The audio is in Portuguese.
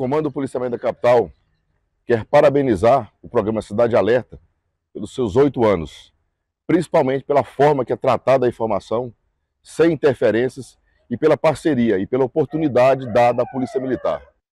Comando do Policiamento da Capital quer parabenizar o programa Cidade Alerta pelos seus oito anos, principalmente pela forma que é tratada a informação, sem interferências e pela parceria e pela oportunidade dada à Polícia Militar.